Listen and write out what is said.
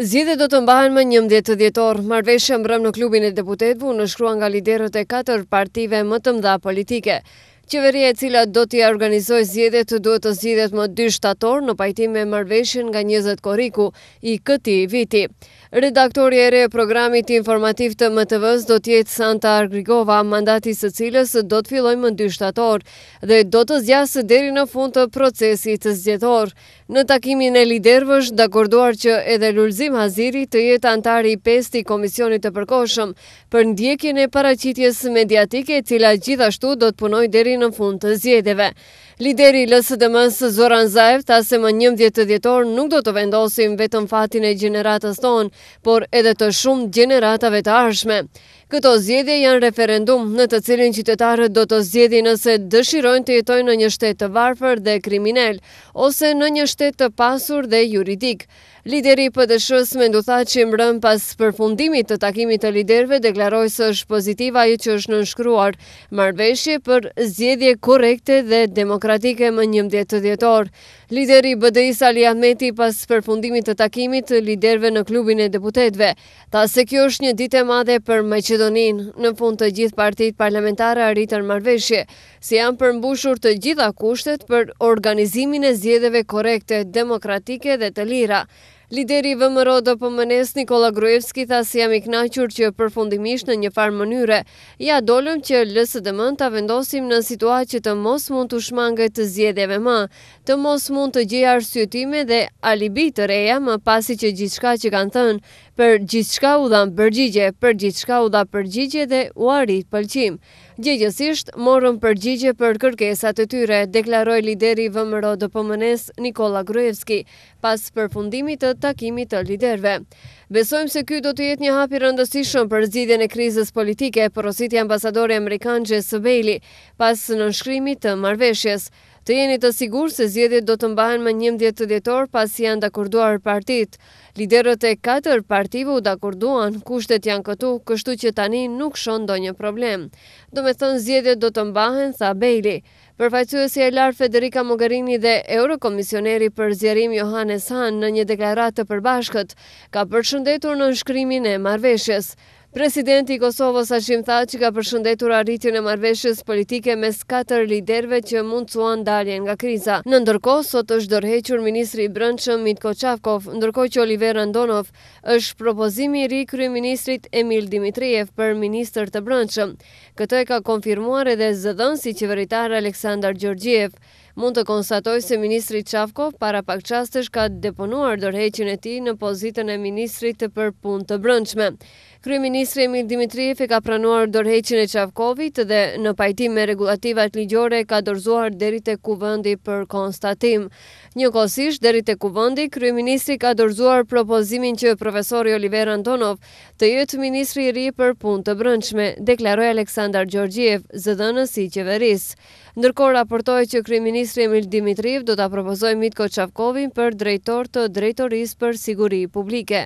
Zgjedhjet do të mbahen më një të dhjetor. Marrveshja mbrëm në klubin e deputetëve u shkrua nga liderët e katër partive më të mëdha politike. Qeveria e cila do t'i organizoj zjedet të duhet të zjedet më 2 shtator në pajtim me mërveshin nga 20 koriku i këti viti. Redaktori e re e programit informativ të MTVs do t'jetë Santa Argrigova, mandati së cilës do t'filoj më 2 shtator dhe do të zjasë deri në fund të procesit të zjetor. Në takimin e lidervësh, dhe korduar që edhe lullzim haziri të jetë antari i pesti Komisionit të përkoshëm për ndjekin e paracitjes mediatike e cila gjithashtu do t'punoj deri në fund të zjedeve. Lideri lësë dhe mësë Zoran Zaev ta se më njëm djetë djetor nuk do të vendosim vetëm fatin e gjeneratës tonë, por edhe të shumë gjeneratave të arshme. Këto zjedje janë referendum në të cilin qytetarët do të zjedhi nëse dëshirojnë të jetojnë në një shtetë të varfër dhe kriminel, ose në një shtetë të pasur dhe juridik. Lideri për dëshës me ndu tha që mërën pas përfundimit të takimit të liderve deklaroj së është pozitiva i që është nënshkruar, marveshje për zjedje korekte dhe demokratike më njëm djetë të djetor. Lideri bëdëj Sali Ahmeti pas përfundimit të takimit të liderve në klubin e deputetve, ta se kjo është një dite madhe për Majqedonit. Makedonin, në fund të gjithë partit parlamentare arritën marveshje, si janë përmbushur të gjitha kushtet për organizimin e zjedheve korekte, demokratike dhe të lira. Lideri i VMR do Nikola Gruevski tha si jam i që përfundimisht në një farë mënyre ja dolëm që LSDM ta vendosim në situatë që të mos mund të shmanget të zgjedhjeve më, të mos mund të gjej arsyetime dhe alibi të reja më pasi që gjithçka që kanë thënë, për gjithçka u dhan përgjigje, për gjithçka u dha përgjigje dhe u arrit pëlqim. Gjegjësisht morën përgjigje për kërkesat e tyre, deklaroi lideri i Nikola Gruevski pas përfundimit të takimit të liderve. Besojmë se ky do të jetë një hap i rëndësishëm për zgjidhjen e krizës politike, porositi ambasadori amerikan Gjesë Bejli pas në nënshkrimit të marrëveshjes. Të jeni të sigur se zjedit do të mbahen më njëm djetë të djetor pas janë dakurduar partit. Liderët e katër partive u dakurduan, kushtet janë këtu, kështu që tani nuk shondo një problem. Do me thënë zjedit do të mbahen, tha Bejli. Përfajcu e lar Federica Mogherini dhe Eurokomisioneri për zjerim Johannes Han në një deklarat të përbashkët, ka përshëndetur në nëshkrimin e marveshjes. Presidenti i Kosovës tha Thaçi ka përshëndetur arritjen e marveshës politike mes katër liderëve që mund cuan daljen nga kriza. Në ndërkohë sot është dorëhequr ministri i Brendshëm Mitko Çafkov, ndërkohë që Oliver Andonov është propozimi i ri kryeministrit Emil Dimitriev për ministër të Brendshëm. Këtë e ka konfirmuar edhe zëdhënësi qeveritar Aleksandar Gjorgjev. Mund të konstatoj se Ministri Qafkov para pak qastësh ka deponuar dërheqin e ti në pozitën e Ministri të për pun të brëndshme. Krye Ministri Emil Dimitriev e ka pranuar dërheqin e Qafkovit dhe në pajtim me regulativat ligjore ka dorzuar deri të kuvëndi për konstatim. Një kosisht, deri të kuvëndi, Krye Ministri ka dorzuar propozimin që profesori Oliver Antonov të jetë Ministri i ri për pun të brëndshme, deklaroj Aleksandar Gjorgjev, zëdënës i qeveris. Ndërkohë raportohet që Kriministri Emil Dimitriv do ta propozojë Mitko Çavkovin për drejtor të drejtorisë për siguri publike.